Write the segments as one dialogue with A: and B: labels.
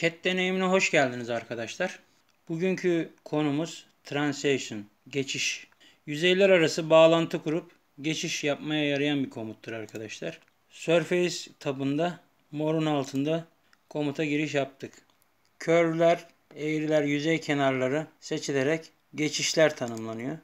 A: CAT deneyimine hoş geldiniz arkadaşlar. Bugünkü konumuz translation, geçiş. Yüzeyler arası bağlantı kurup geçiş yapmaya yarayan bir komuttur arkadaşlar. Surface tabında morun altında komuta giriş yaptık. Curve'ler, eğriler, yüzey kenarları seçilerek geçişler tanımlanıyor.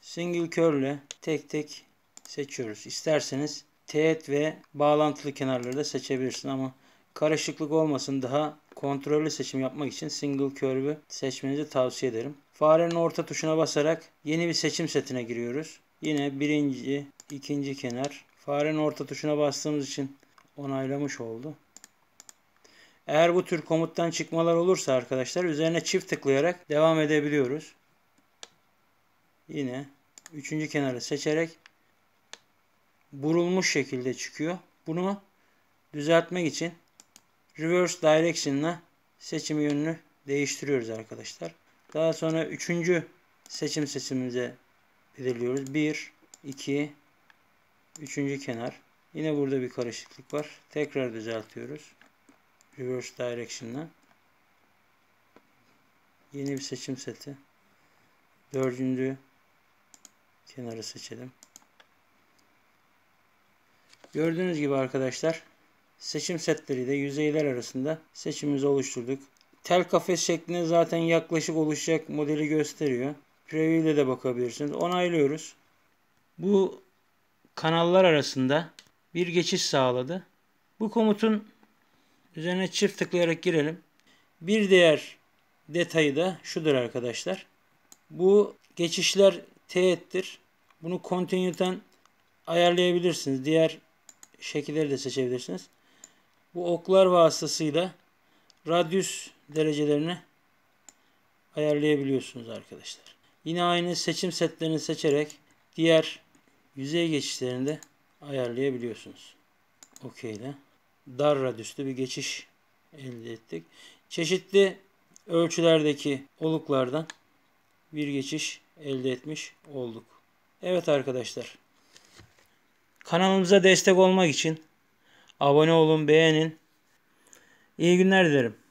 A: Single curve tek tek seçiyoruz. İsterseniz teğet ve bağlantılı kenarları da seçebilirsin ama Karışıklık olmasın daha kontrollü seçim yapmak için single curve'ü seçmenizi tavsiye ederim. Farenin orta tuşuna basarak yeni bir seçim setine giriyoruz. Yine birinci, ikinci kenar. Farenin orta tuşuna bastığımız için onaylamış oldu. Eğer bu tür komuttan çıkmalar olursa arkadaşlar üzerine çift tıklayarak devam edebiliyoruz. Yine üçüncü kenarı seçerek burulmuş şekilde çıkıyor. Bunu düzeltmek için reverse direction ile seçim yönünü değiştiriyoruz arkadaşlar. Daha sonra üçüncü seçim seçimimize belirliyoruz. 1, 2, üçüncü kenar. Yine burada bir karışıklık var. Tekrar düzeltiyoruz. Reverse direction ile. Yeni bir seçim seti. Dördüncü kenarı seçelim. Gördüğünüz gibi arkadaşlar Seçim setleri de yüzeyler arasında seçimimizi oluşturduk. Tel kafes şeklinde zaten yaklaşık oluşacak modeli gösteriyor. Preview ile de bakabilirsiniz. Onaylıyoruz. Bu kanallar arasında bir geçiş sağladı. Bu komutun üzerine çift tıklayarak girelim. Bir diğer detayı da şudur arkadaşlar. Bu geçişler teğettir. Bunu continue'den ayarlayabilirsiniz. Diğer şekilleri de seçebilirsiniz bu oklar vasıtasıyla radyüs derecelerini ayarlayabiliyorsunuz arkadaşlar. Yine aynı seçim setlerini seçerek diğer yüzey geçişlerini de ayarlayabiliyorsunuz. OK ile dar radyüslü bir geçiş elde ettik. Çeşitli ölçülerdeki oluklardan bir geçiş elde etmiş olduk. Evet arkadaşlar. Kanalımıza destek olmak için Abone olun, beğenin. İyi günler dilerim.